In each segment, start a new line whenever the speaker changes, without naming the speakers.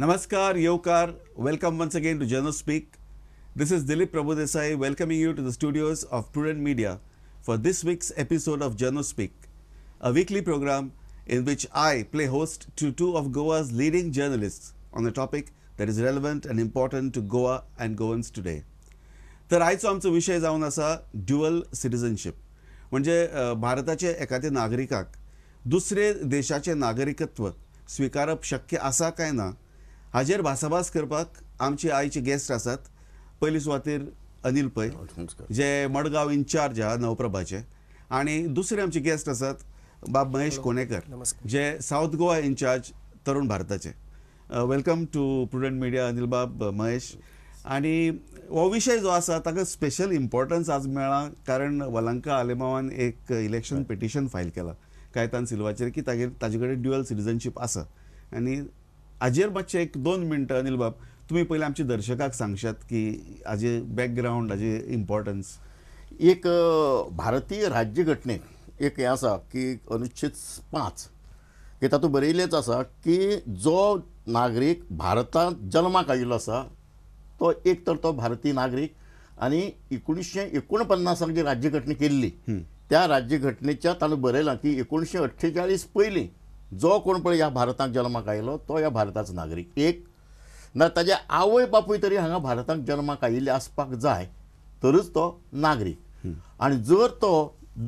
Namaskar, Yokar. Welcome once again to Journal Speak. This is Dilip Prabhudesai welcoming you to the studios of Prudent Media for this week's episode of Journal Speak, a weekly program in which I play host to two of Goa's leading journalists on a topic that is relevant and important to Goa and Goans today. तर आयचो आमचो विशय जावन आसा dual सिटिजनशीप म्हणजे भारताचे एखाद्या नागरिकाक दुसरे देशाचें नागरिकत्व स्विकारप शक्य आसा काय ना हाजेर भासाभास करपाक आमचे आयचे गेस्ट आसात पयली सुवातेर अनिल पै हो, जे मडगाव इन्चार्ज आहा नवप्रभाचे आनी दुसरे आमचे गेस्ट आसात बाब महेश कोणेकर जे सावथ गोवा इन्चार्ज तरुण भारताचे welcome to Prudent Media Anil बाब महेश आणि हो विशय जो आसा ताका स्पेशल इम्पॉर्टन्स आज मेळ्ळा कारण वलंका आलेमावान एक इलेक्शन पिटिशन फायल केला कायतान सिल्वाचेर की तागेर ताजे कडेन ड्युअल सिटिजनशीप आसा आनी हाजेर मातशें एक दोन मिनटां अनिल बाब तुमी पयलीं आमच्या दर्शकाक सांगशात की हाजे बॅकग्रावंड
हाजे इम्पॉर्टन्स एक भारतीय राज्य एक हें आसा की अनुच्छेद पांच की तातूंत बरयलेंच आसा की जो नागरीक भारतांत जल्माक आयिल्लो आसा तो एक तर तो भारतीय नागरीक आनी एकुणशे एकोणपन्नासाक जी राज्यघटना केल्ली त्या राज्यघटनेच्या ताणें बरयलां की एकुणशे अठ्ठेचाळीस पयलीं जो कोण पण ह्या भारतात जल्माक आयलो तो ह्या भारताचो नागरीक एक ना ताजे आवय बापूय तरी हांगा भारतांत जल्माक आयिल्ले आसपाक जाय तरच तो नागरीक आनी जर तो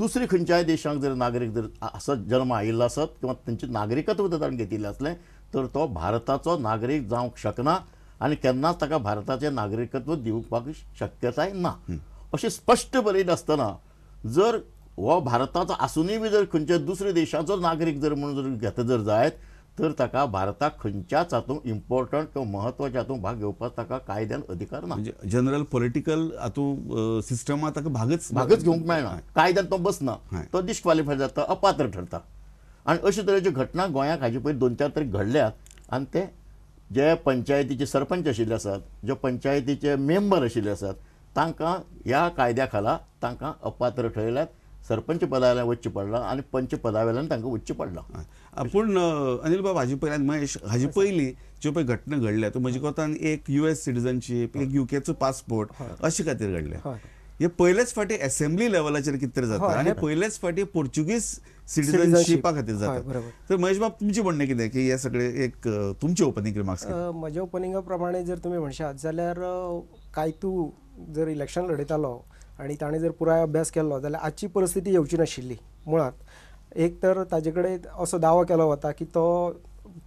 दुसऱ्या खंयच्याय देशांक जर नागरीक जर असत जल्म आयिल्लो आसत किंवा तांचे नागरिकत्व जर ताणें घेतिल्लें आसलें तर तो भारताचो नागरीक जावंक शकना आनी केन्नाच ताका भारताचें नागरिकत्व दिवपाक शक्यताय ना अशें स्पष्ट बरयलें आसतना जर व भारतात असूनही बी जर खंयच्या दुसऱ्या देशाचो नागरीक जर म्हणून जर घेता जर जायत तर ताका भारताक खंयच्याच हातूंत इम्पॉर्टंट किंवा महत्वाच्या हातूंत भाग घेवपाक ताका कायद्यान अधिकार ना
जनरल पॉलिटिकल
हातूंत सिस्टमा ताका भागच भागच घेवंक मेळना कायद्यान तो बसना तो डिस्कॉलिफाय जाता अपात्र ठरता आणि अशे तरेच्यो घटना गोंयांत हाजे पयली दोन चार तरी घडल्यात आणि ते जे पंचायतीचे सरपंच आशिल्ले आसात जे पंचायतीचे मेंबर आशिल्ले आसात तांकां ह्या कायद्या खाला तांकां अपात्र ठरयल्यात सरपंच पदाला उच्च पडला आणि पंच पदावेला तांकां उच्च पडला
आपण अनिल बाब हाजी पयल्यान महेश हाजी पहिली जे पण घटना घडल्या तो म्हणजे कोतान एक यु एस सिटीजनशिप एक युकेचं पासपोर्ट अशे खातीर घडले हे पहिलेच फाटी असेंब्ली लेवलाचेर कितें तरी जाता आनी पयलेच फाटी पोर्चुगीज सिटीजनशिपा खातीर जाता तर महेश बाब तुमचे म्हणणे कितें की हे सगळे एक तुमचे ओपनिंग रिमार्क्स
माझ्या ओपनिंगा प्रमाणे जर तुमी म्हणशात जाल्यार तू जर इलेक्शन लडयतालो आणि ताणें जर पुराय अभ्यास केल्लो जाल्यार आजची परिस्थिती येवची नाशिल्ली मुळात एक तर ताजे कडेन असो दावो केलो वता की तो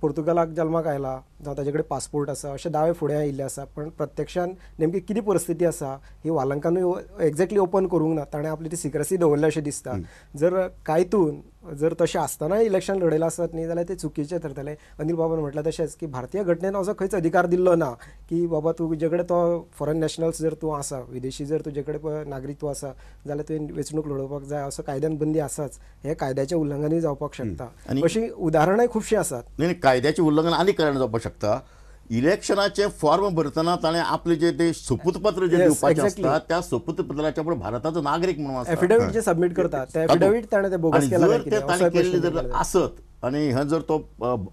पोर्तुगालाक जल्माक आयला जावं ताजे कडेन पासपोर्ट आसा अशे दावे फुडें आयिल्ले आसा पण प्रत्यक्षान नेमकी किती परिस्थिती आसा ही वालंकानूय एक्झॅक्टली ओपन करूंक ना ताणें आपली ती सिक्रसी दवरल्या अशें दिसता जर कायतून जर तसे असताना इलेक्शन लढायला असत न्ही जाल्यार तें चुकीचें ठरतले अनिल बाबा म्हटलं तसेच की भारतीय घटनेन असं खंयच अधिकार दिल्लो ना की बाबा तू कडेन तो फॉरेन नॅशनल्स जर तू असा विदेशी जर तुजे कडेन नागरिकत्व आसा जाल्यार तुवें वेचणूक लडोवपाक जाय असं कायद्यान बंदी आसाच हें कायद्याच्या उल्लंघनूय जावपाक शकता अशीं उदाहरणांय खुबशीं आसात
कायद्याचे उल्लंघन आनी कारण जावपाक शकता इलेक्शनाचे फॉर्म भरताना ताणें आपले जे ते सुपुतपत्र जे दिवपाचे आसता त्या सोपूतपत्राच्या पण भारताचो नागरिक म्हणून एफिडेव्हिट जे सबमिट करतात त्या एफिडेव्हिट ताणे ते बोगस केला जर ते ताणें केलेले जर असत आणि हे जर तो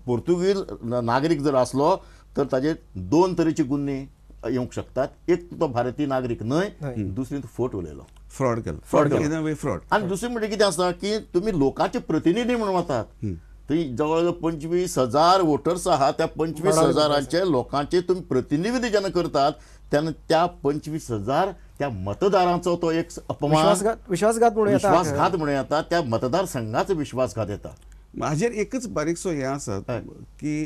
पोर्तुगीज नागरिक जर असलो तर ताजेर दोन तरेचे गुन्हे येऊ शकतात एक तो भारतीय नागरिक न्हय दुसरी तो फोट उलयलो फ्रॉड केलो फ्रॉड फ्रॉड आणि दुसरी म्हणजे कितें आसा की तुम्ही लोकांचे प्रतिनिधी म्हणून वतात ती जवळजवळ पंचवीस हजार वोटर्स आहात त्या पंचवीस हजारांचे लोकांचे तुम्ही प्रतिनिधी जेन्ना करतात तेन्ना त्या पंचवीस हजार त्या मतदारांचा तो एक अपमान
विश्वासघात म्हणून विश्वासघात
म्हणून येतात त्या मतदार विश्वासघात येतात हाजेर एकच बारीकसो हे आसा की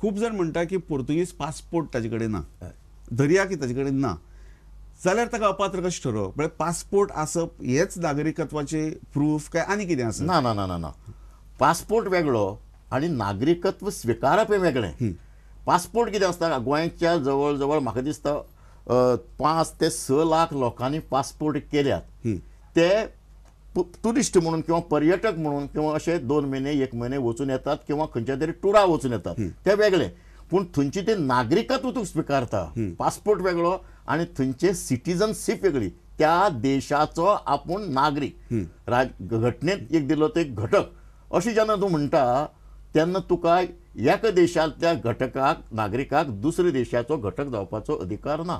खूब जण म्हणटा
की पोर्तुगीज पासपोर्ट ताजे कडेन ना दर्या की ताजे कडेन ना जाल्यार ताका
अपात्र कशें ठरव म्हळ्यार पासपोर्ट आसप हेच नागरिकत्वाचे प्रूफ काय आनी कितें आसा ना ना ना ना पासपोर्ट वेगळो आणि नागरिकत्व स्विकारपय वेगळे पासपोर्ट कितें आसता गोंयच्या जवळ जवळ म्हाका दिसता पांच ते स लाख लोकांनी पासपोर्ट केल्यात ते टुरिस्ट म्हणून किंवा पर्यटक म्हणून किंवा असे दोन महिने एक महिने वचून येतात किंवा खंयच्या तरी टुरा वचून येतात ते वेगळे पूण थंयचे ते नागरिकत्व तू स्विकारता पासपोर्ट वेगळो आनी थंयचे सिटिजनशीप वेगळी त्या देशाचो आपूण नागरीक घटनेत एक दिलो एक घटक अशी जेन्ना तूं म्हणटा तेन्ना तुका एका देशांतल्या घटकाक नागरिकाक दुसऱ्या देशाचो घटक जावपाचो अधिकार ना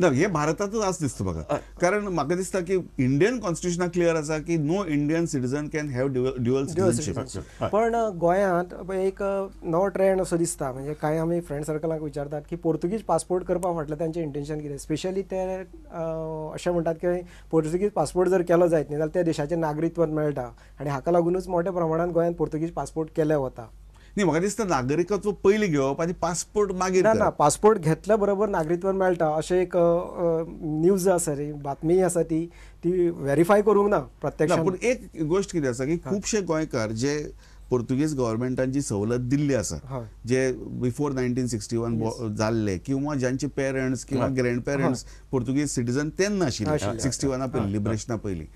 ना हे भारतातच आज दिसतं
बघा कारण म्हाका दिसता की इंडियन कॉन्स्टिट्युशन क्लिअर असा की no Indian citizen can have dual citizenship
पण गोयात एक नो ट्रेंड असो दिसता म्हणजे काय आम्ही फ्रेंड सर्कलाक विचारतात की पोर्तुगीज पासपोर्ट करपा म्हटलं त्यांचे इंटेन्शन कितें स्पेशली ते अशें म्हणतात की पोर्तुगीज पासपोर्ट जर केलो जायत नाही जाल्यार त्या देशाचे नागरिकत्व मेळटा आणि हाका लागूनच मोठ्या प्रमाणात गोयात पोर्तुगीज पासपोर्ट केले वता न्ही म्हाका दिसता नागरिकत्व पयलीं घेवप आनी पासपोर्ट मागीर ना ना पासपोर्ट घेतल्या बरोबर नागरिकत्व मेळटा अशें एक न्यूज आसा रे बातमी आसा ती ती व्हेरीफाय करूंक ना प्रत्येक पूण
एक गोश्ट कितें आसा की खुबशे गोंयकार जे पोर्तुगीज गव्हर्मेंटान जी सवलत दिल्ली आसा जे बिफोर नायन्टीन सिक्स्टी वन जाल्ले किंवा ज्यांचे पेरंट्स किंवा ग्रँड पेरंट्स पोर्तुगीज सिटीजन तेन्ना आशिल्ले सिक्स्टी वना पयलीं लिबरेशना पयलीं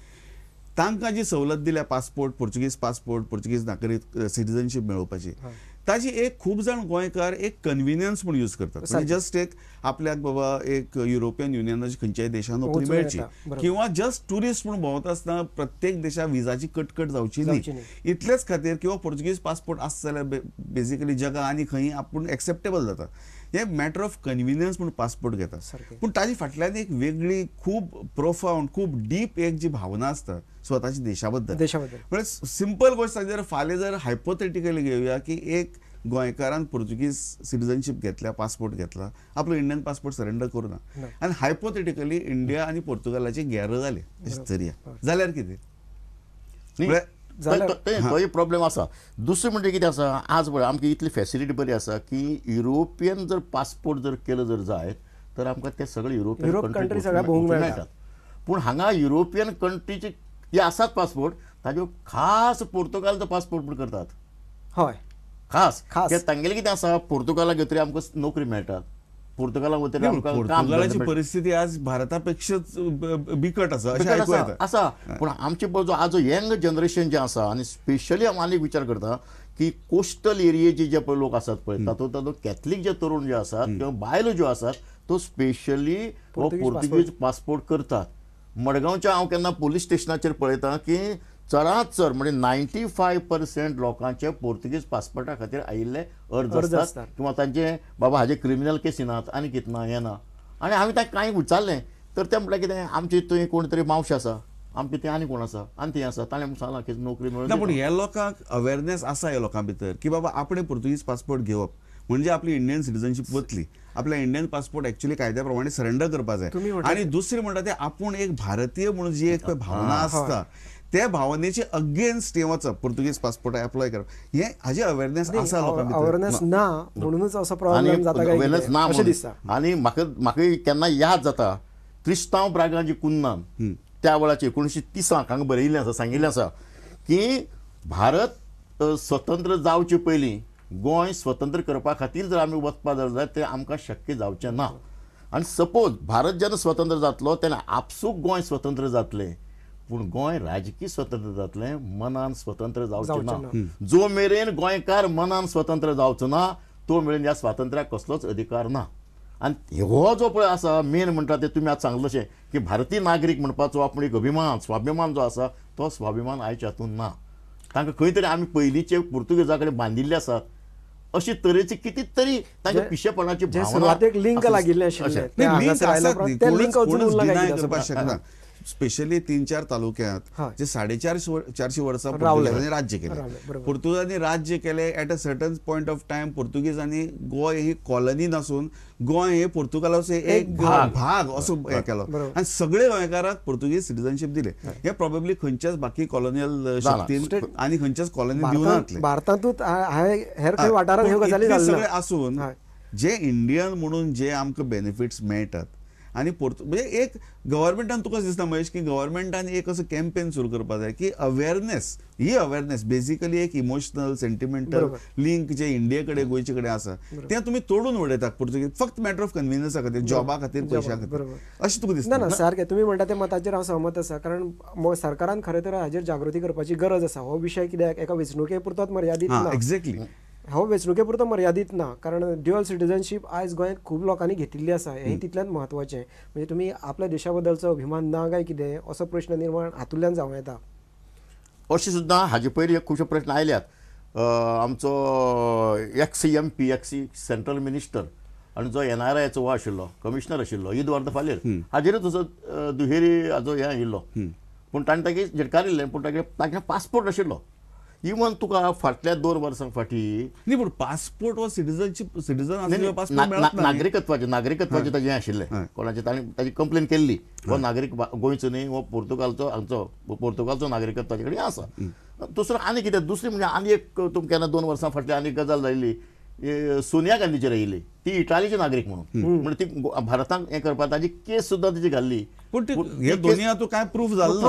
तांकां जी सवलत दिल्या पासपोर्ट पोर्चुगीज पासपोर्ट पोर्चुगीज नागरीक सिटीजनशीप मेळोवपाची ताची एक खूब जाण गोंयकार एक कन्विनियन्स म्हूण यूज करतात जस्ट म्हणजे एक आपल्याक बाबा एक युरोपियन युनियनाच्या खंयच्याय देशांत नोकरी मेळची किंवा जस्ट टुरिस्ट म्हूण भोंवता आसतना प्रत्येक देशा विजाची कटकट जावची न्ही इतलेच खातीर किंवा पोर्चुगीज पासपोर्ट आसा जाल्यार बेजिकली जगा आनी खंय आपूण एक्सेप्टेबल जाता हे मॅटर ऑफ कन्व्हिनियन्स म्हणून पासपोर्ट घेतात पण ताजे फाटल्यान एक वेगळी खूप प्रोफाऊंड खूप डीप एक जी भावना असते स्वतःच्या देशाबद्दल म्हणजे सिंपल गोष्ट जर फाले जर हायपोथेटिकली घेऊया की एक गोंयकारान पोर्तुगीज सिटीजनशीप घेतल्या पासपोर्ट घेतला आपलो इंडियन पासपोर्ट सरेंडर करू ना आणि हायपोथेटिकली इंडिया
आणि पोर्तुगालाची गॅर झाली तरी जाल्यार कितें
तो
प्रॉब्लेम आसा दुसरें म्हणजे कितें आसा आज पण आमची इतली फेसिलिटी बरी असा की युरोपियन जर पासपोर्ट जर केलं जर जाय तर आमकां ते सगळे युरोपियन कंट्री मेळटात पूण हांगा युरोपियन कंट्रीचे जे आसात पासपोर्ट ताज्यो खास पोर्तुगालचो पासपोर्ट पूण करतात हय खास खास तांगेलें कितें आसा पोर्तुगालाक घेतरी आमकां नोकरी मेळटात पोर्तुगालामध्ये पोर्तुगालाची परिस्थिती आज भारतापेक्षा बिकट आसा अशें आयकूं पूण आमचे पळय जो आज यंग जनरेशन जें आसा आनी स्पेशली हांव आनीक विचार करता की कोस्टल एरियेचे जे पळय लोक आसात पळय तातूंत तातूंत कॅथलीक जे तरुण जे आसात किंवा बायलो ज्यो आसात तो स्पेशली पोर्तुगीज पासपोर्ट करतात मडगांवच्या हांव केन्ना पोलीस स्टेशनाचेर पळयतां की चराचर म्हणजे नायन्टी फाय पर्सेंट लोकांचे पोर्तुगीज पासपोर्टा खातीर आयिल्ले अर्ज आसतात किंवा तांचे बाबा हाजे क्रिमिनल केसी नात आनी कितें ना हें ना आनी हांवें तांकां कांय विचारलें तर तें म्हटलें कितें आमचे थंय कोण तरी मावशे आसा आमचे ते आनी कोण आसा आनी ते आसा ताणें सांगलां की नोकरी मेळून पूण
हे लोकांक अवेरनेस आसा हे लोकां भितर की बाबा आपणे पोर्तुगीज पासपोर्ट घेवप म्हणजे आपली इंडियन सिटीजनशीप वतली आपल्या इंडियन पासपोर्ट ऍक्च्युली कायद्या प्रमाणे सरेंडर करपा जाय आणि दुसरी म्हणटा ते आपण एक भारतीय म्हणून जी एक भावना आसता त्या भावनेचे अगेन्स्ट तेव्हाचं
वचप पोर्तुगीज पासपोर्ट अप्लाय करा हे हजे अवेअरनेस असा लोकांक
ना म्हणूनच असा प्रॉब्लेम जाता काय ना अशें दिसता
आनी म्हाका म्हाका केन्ना याद जाता क्रिस्तांव प्रागांची कुन्नान त्या वेळाचे एकुणशे तिसांक हांगा बरयिल्लें आसा सांगिल्लें आसा की भारत स्वतंत्र जावचे पयलीं गोंय स्वतंत्र करपा खातीर जर आमी वचपा जाल्यार तें आमकां शक्य जावचें ना आनी सपोज भारत जेन्ना स्वतंत्र जातलो तेन्ना आपसूक गोंय स्वतंत्र जातलें पूण गोंय राजकीय स्वतंत्र जातलें मनान स्वतंत्र जावचें ना जो मेरेन गोंयकार मनान स्वतंत्र जावचो ना तो मेरेन ह्या स्वातंत्र्याक कसलोच अधिकार ना आनी हो जो पळय आसा मेन म्हणटा ते तुमी आतां अशें की भारतीय नागरीक म्हणपाचो आपूण एक अभिमान स्वाभिमान जो आसा तो स्वाभिमान आयच्या हातून ना तांकां खंय तरी आमी पयलींचे पुर्तुगेजा कडेन बांदिल्ले आसात अशे तरेचे किती तरी तांच्या पिशेपणाची लिंक लागिल्ले
स्पेशली तीन चार तालुक्यात जे साडेचार चारशे वर्षा पोर्तुगीजांनी राज्य केले पोर्तुगीजांनी राज्य केले at a certain point of time पोर्तुगीजांनी गोय ही कॉलनी नसून गोय हे पोर्तुगालाचो एक भाग असो हे केलो आणि सगळे गोयकारांना पोर्तुगीज सिटीजनशीप दिले हे प्रॉब्ली खंयच्याच बाकी कॉलोनियल शक्तीन आनी खंयच्याच कॉलनी दिवन
भारतातूच हेर
जे इंडियन म्हणून जे आमक बेनिफिट्स मेळटात आनी पोर्तु म्हणजे एक गव्हर्मेंटान तुका दिसता महेश की गव्हर्मेंटान एक असं कॅम्पेन सुरू करपाक जाय की अवेअरनेस ही अवेअरनेस बेसिकली एक इमोशनल सेंटिमेंटल लिंक जे इंडिये कडे गोंयचे कडेन आसा तें तुमी तोडून उडयतात पुर्तुगीज फक्त मॅटर ऑफ कन्विनियन्सा खातीर जॉबा खातीर पयशा खातीर
अशें तुका दिसता ना सारकें तुमी म्हणटा ते मताचेर हांव सहमत आसा कारण सरकारान खरें तर हाजेर जागृती करपाची गरज आसा हो विशय कित्याक एका वेंचणुके पुरतोच मर्यादित एक्झॅक्टली हो वेंचणुके मर्यादित ना कारण ड्युअल सिटिझनशीप आज गोंयांत खूप लोकांनी घेतिल्ली आसा हे तितल्यान महत्वाचे म्हणजे तुम्ही आपल्या देशाबद्दलचा अभिमान ना काय किती असं प्रश्न निर्माण हातूंतल्यान जावं येता
अशें सुद्दां हाजे पयलीं खुबशे प्रश्न आयल्यात आमचो x M P x central minister आनी जो एन आर आयचो वो आशिल्लो कमिशनर आशिल्लो वर्द फालेर हाजेरूच असो दुहेरी हाजो हे आशिल्लो पूण ताणें तागे झिडकारिल्लें पूण तागे पासपोर्ट आशिल्लो इवन तुका फाटल्या दोन वर्सां फाटी न्ही पूण पासपोर्ट वा सिटीजनशीप सिटीजन नागरिकत्वाचे नागरिकत्वाचे ताजे आशिल्लें कोणाचे ताणें ताजी कंप्लेन केल्ली हो नागरीक गोंयचो न्ही हो पोर्तुगालचो हांगचो पोर्तुगालचो नागरिकत्वाचे कडेन आसा दुसरो आनी कितें दुसरी म्हणजे आनी एक तुमकां केन्ना दोन वर्सां फाटली आनी गजाल जाल्ली सोनिया गांधीचे राहिले ती इटालीचे नागरिक म्हणून म्हणजे ती भारतात हे करपाक ताजी केस सुद्धा तिची घाल्ली पूण हे दोन्ही हातून
काय प्रूफ झालं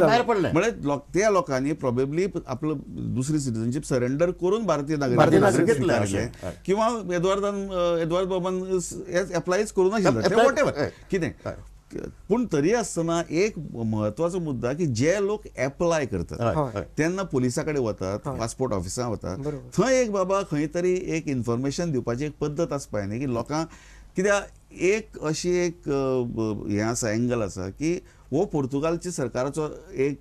बाहेर पडलं म्हणजे त्या लोकांनी प्रोबेबली आपलं दुसरी सिटीजनशीप सरेंडर करून भारतीय नागरिक किंवा एदवार्दन एद्वार्द बाबान एप्लायच करूं नाशिल्लें कितें पण तरी आसतना एक महत्वाचा मुद्दा की जे लोक एप्लाय करतात त्यांना पोलिसाकडे वतात पासपोर्ट ऑफिसात वतात थंय एक बाबा खंय तरी एक इन्फॉर्मेशन दिवपाची एक पद्धत आसपाय न्ही की लोकांक कित्याक एक अशी एक हे आसा एंगल असा की हो पोर्तुगालच्या सरकाराचो एक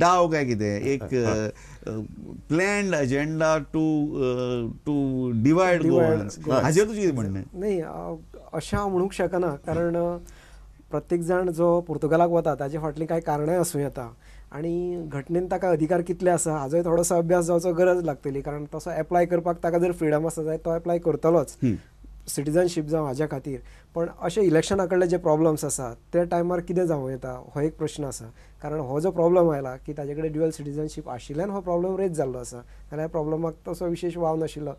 डाव काय किती एक planned agenda to to divide हाजेर तुजें कितें
नाही अशा म्हणू शकना कारण प्रत्येक जाण जो पुर्तुगालाक वता ताजे फाटली काही कारणं असू येतात आणि घटनेन ताका अधिकार कितले असा हाजोय थोडासा अभ्यास जावचो गरज लागतली कारण तसो एप्लाय करपाक ताका जर फ्रीडम असा जाय तो एप्लाय करतलोच सिटिजनशीप जावं हाज्या खातीर पण असे इलेक्शना कडले जे प्रॉब्लम्स असा ते टायमार किती जाऊ येता हो एक प्रश्न असा कारण हो जो प्रॉब्लम आयला की ताजे कडेन ड्युअल सिटिजनशीप आशिल्ल्यान हो प्रॉब्लम रेज जाल्लो आसा जाल्यार प्रॉब्लमाक तसो विशेष वाव नाशिल्लो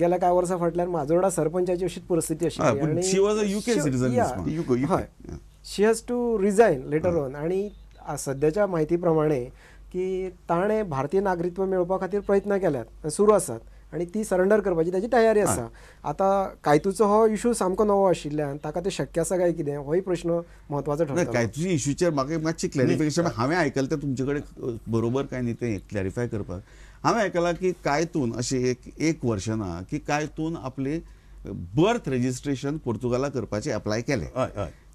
गेल्या कांय वर्सां फाटल्यान माजोर्डा सरपंचाची अशीच परिस्थिती आशिल्ली she was UK she has to resign later on आणि सद्याच्या म्हायती प्रमाणे की ताणें भारतीय नागरिकत्व मेळोवपा खातीर प्रयत्न केल्यात सुरू आसात आणि ती सरेंडर करपाची ताची तयारी आसा आता कायतूचो हो इशू सामको नवो आशिल्ल्यान ताका ते शक्य आसा काय कितें होय प्रश्न महत्वाचो ठरता कायतू
इशूचेर म्हाका मातशें क्लॅरिफिकेशन हांवें आयकलें तें तुमचे कडेन बरोबर काय न्ही तें क्लॅरिफाय करपाक हांवें आयकलां की कायतून अशी एक एक वर्ष ना की कायतून आपली बर्थ रेजिस्ट्रेशन पोर्तुगाला करपाचें अप्लाय केले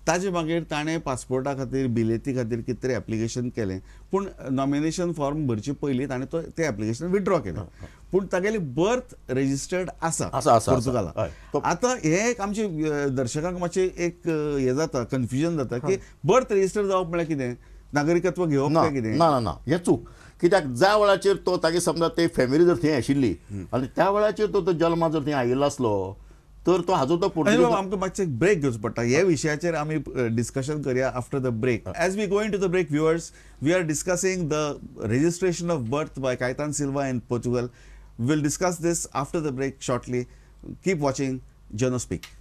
ताजे मागीर ताणें पासपोर्टा खातीर बिलेती खातीर कितें तरी एप्लिकेशन केलें पूण नॉमिनेशन फॉर्म भरचे पयलीं ताणें तो तें एप्लिकेशन विथड्रॉ केलें पूण तागेली बर्थ रेजिस्टर्ड आसा पोर्तुगाला आतां हें एक आमचे दर्शकांक मातशें एक हें जाता कन्फ्युजन जाता की
बर्थ हो. रेजिस्टर जावप म्हळ्यार कितें नागरिकत्व घेवप काय कितें ना ना ना हें चूक कित्याक ज्या वेळाचेर तो तागे समजा ते फॅमिली जर थंय आशिल्ली आनी त्या वेळाचेर तो तो जल्मा जर थंय आयिल्लो आसलो तर तो हाजो तो
आमकां मातशें ब्रेक घेवचो पडटा हे विशयाचेर आमी डिस्कशन करया after the break as we going to the break viewers we are discussing the registration of birth by Caitan Silva in Portugal will discuss this after the break shortly keep watching जर्नो